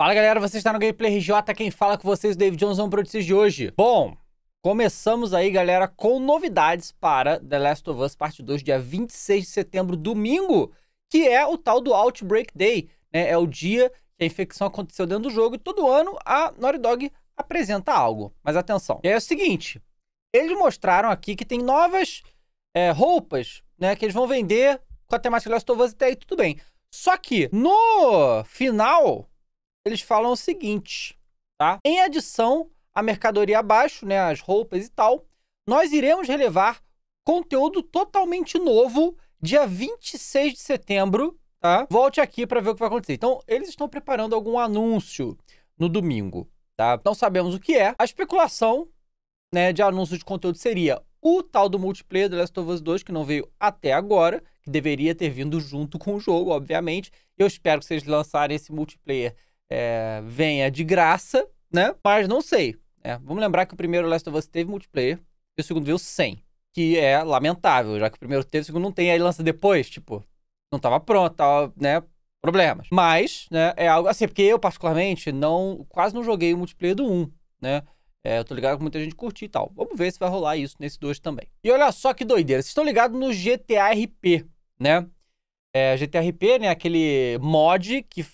Fala galera, você está no Gameplay RJ, quem fala com vocês, é David Johnson, notícias de hoje. Bom, começamos aí galera com novidades para The Last of Us Parte 2, dia 26 de setembro, domingo, que é o tal do Outbreak Day, né? É o dia que a infecção aconteceu dentro do jogo e todo ano a Naughty Dog apresenta algo. Mas atenção, é o seguinte, eles mostraram aqui que tem novas é, roupas, né, que eles vão vender com a temática The Last of Us até aí tudo bem. Só que no final eles falam o seguinte, tá? Em adição à mercadoria abaixo, né, as roupas e tal, nós iremos relevar conteúdo totalmente novo dia 26 de setembro, tá? Volte aqui para ver o que vai acontecer. Então, eles estão preparando algum anúncio no domingo, tá? Não sabemos o que é. A especulação, né, de anúncio de conteúdo seria o tal do multiplayer do Last of Us 2, que não veio até agora, que deveria ter vindo junto com o jogo, obviamente. Eu espero que vocês lançarem esse multiplayer é, venha de graça, né? Mas não sei. Né? Vamos lembrar que o primeiro Last of Us teve multiplayer e o segundo veio sem. Que é lamentável, já que o primeiro teve, o segundo não tem, aí lança depois, tipo, não estava pronto, tava, né? Problemas. Mas, né, é algo assim, porque eu, particularmente, não quase não joguei o multiplayer do 1, né? É, eu tô ligado que muita gente curtir e tal. Vamos ver se vai rolar isso nesse 2 também. E olha só que doideira. Vocês estão ligados no GTA RP, né? é, GTRP, né? Aquele mod que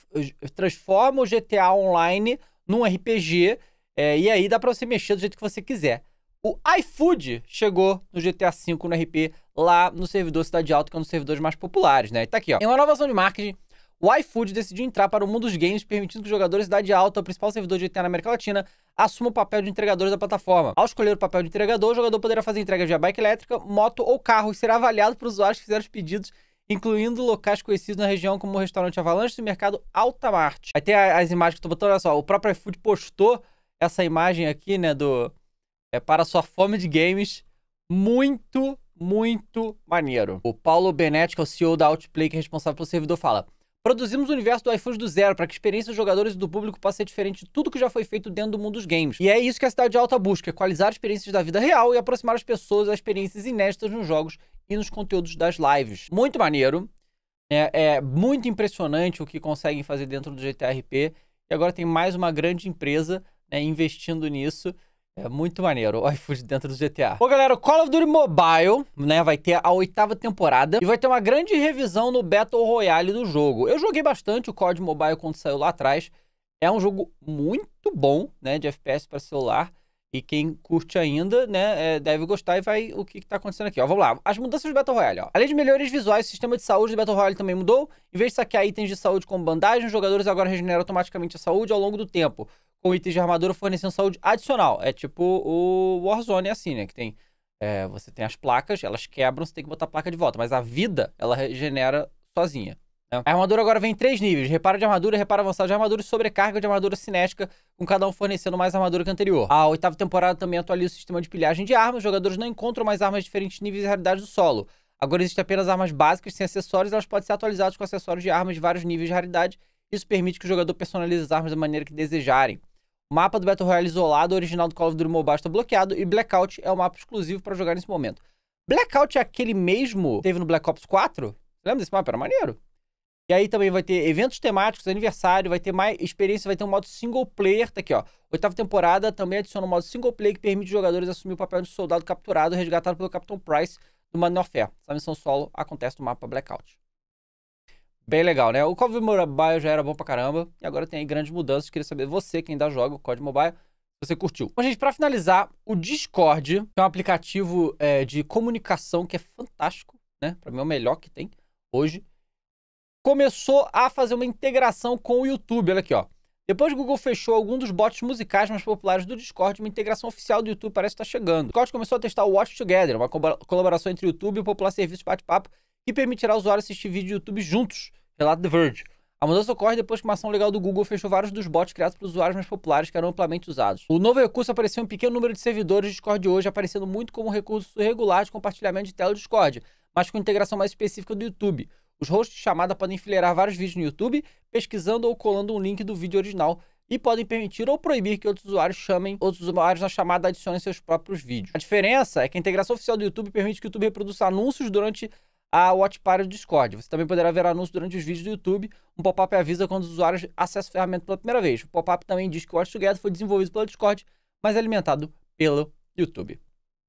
transforma o GTA Online num RPG. É, e aí dá pra você mexer do jeito que você quiser. O iFood chegou no GTA V no RP, lá no servidor Cidade Alta, que é um dos servidores mais populares, né? E tá aqui, ó. Em uma inovação de marketing, o iFood decidiu entrar para o mundo dos games, permitindo que os jogadores da Cidade Alta, o principal servidor de GTA na América Latina, assumam o papel de entregadores da plataforma. Ao escolher o papel de entregador, o jogador poderá fazer entregas via bike elétrica, moto ou carro e será avaliado os usuários que fizeram os pedidos incluindo locais conhecidos na região como o restaurante Avalanche e o mercado Alta Marte. Aí tem as imagens que eu tô botando, olha só, o próprio iFood postou essa imagem aqui, né, do é para sua fome de games, muito, muito maneiro. O Paulo Benetti, que é o CEO da Outplay, que é responsável pelo servidor, fala: Produzimos o universo do iFood do zero para que a experiência dos jogadores e do público possa ser diferente de tudo que já foi feito dentro do mundo dos games. E é isso que a cidade alta busca: equalizar experiências da vida real e aproximar as pessoas das experiências inéditas nos jogos e nos conteúdos das lives. Muito maneiro. Né? É muito impressionante o que conseguem fazer dentro do GTRP. E agora tem mais uma grande empresa né, investindo nisso. É muito maneiro, o iFood dentro do GTA. Bom, galera, o Call of Duty Mobile, né, vai ter a oitava temporada e vai ter uma grande revisão no Battle Royale do jogo. Eu joguei bastante o COD Mobile quando saiu lá atrás. É um jogo muito bom, né, de FPS para celular. E quem curte ainda, né, é, deve gostar e vai o que, está acontecendo aqui. Ó, vamos lá. As mudanças do Battle Royale, ó. Além de melhores visuais, o sistema de saúde do Battle Royale também mudou. Em vez de saquear itens de saúde com bandagem, os jogadores agora regeneram automaticamente a saúde ao longo do tempo. Com itens de armadura fornecendo saúde adicional. É tipo o Warzone, é assim, né? Que tem. É, você tem as placas, elas quebram, você tem que botar a placa de volta. Mas a vida, ela regenera sozinha. A armadura agora vem em três níveis: reparo de armadura, reparo avançado de armadura e sobrecarga de armadura cinética, com cada um fornecendo mais armadura que a anterior. A oitava temporada também atualiza o sistema de pilhagem de armas, os jogadores não encontram mais armas de diferentes níveis e realidades do solo. Agora existem apenas armas básicas sem acessórios, elas podem ser atualizadas com acessórios de armas de vários níveis de raridade. Isso permite que o jogador personalize as armas da maneira que desejarem. O mapa do Battle Royale isolado, original do Call of Duty Mobile, está bloqueado e Blackout é o mapa exclusivo para jogar nesse momento. Blackout é aquele mesmo que teve no Black Ops 4? Lembra desse mapa? Era maneiro. E aí também vai ter eventos temáticos, aniversário, vai ter mais experiência, vai ter um modo single player, tá aqui, ó. Oitava temporada também adiciona um modo single player que permite os jogadores assumir o papel de soldado capturado resgatado pelo Capitão Price do Modern Warfare. Essa missão solo acontece no mapa Blackout. Bem legal, né? O COD Mobile já era bom pra caramba e agora tem aí grandes mudanças. Queria saber você, quem ainda joga o COD Mobile, se você curtiu. Bom, gente, pra finalizar, o Discord, que é um aplicativo é, de comunicação que é fantástico, né? Pra mim é o melhor que tem hoje começou a fazer uma integração com o YouTube. Olha aqui, ó. Depois o Google fechou algum dos bots musicais mais populares do Discord, uma integração oficial do YouTube parece estar tá chegando. O Discord começou a testar o Watch Together, uma colaboração entre o YouTube e o popular serviço de bate-papo que permitirá ao usuário assistir vídeo do YouTube juntos, Relato The Verge. A mudança ocorre depois que uma ação legal do Google fechou vários dos bots criados por usuários mais populares que eram amplamente usados. O novo recurso apareceu em um pequeno número de servidores do Discord hoje, aparecendo muito como um recurso regular de compartilhamento de tela do Discord, mas com integração mais específica do YouTube. Os hosts de chamada podem enfileirar vários vídeos no YouTube, pesquisando ou colando um link do vídeo original e podem permitir ou proibir que outros usuários chamem outros usuários na chamada e adicionem seus próprios vídeos. A diferença é que a integração oficial do YouTube permite que o YouTube reproduza anúncios durante a Watch Party do Discord. Você também poderá ver anúncios durante os vídeos do YouTube. Um pop-up avisa quando os usuários acessam a ferramenta pela primeira vez. O pop-up também diz que o Watch Together foi desenvolvido pelo Discord, mas é alimentado pelo YouTube.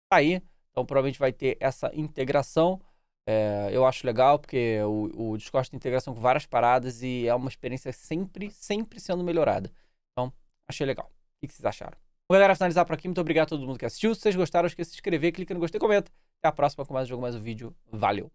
Tá aí, então provavelmente vai ter essa integração. É, eu acho legal porque o, o Discord tem integração com várias paradas e é uma experiência sempre, sempre sendo melhorada. Então, achei legal. O que vocês acharam? Bom, galera, finalizar por aqui. Muito obrigado a todo mundo que assistiu. Se vocês gostaram, esqueça de se inscrever, clica no gostei, comenta. Até a próxima com mais um jogo, mais um vídeo. Valeu!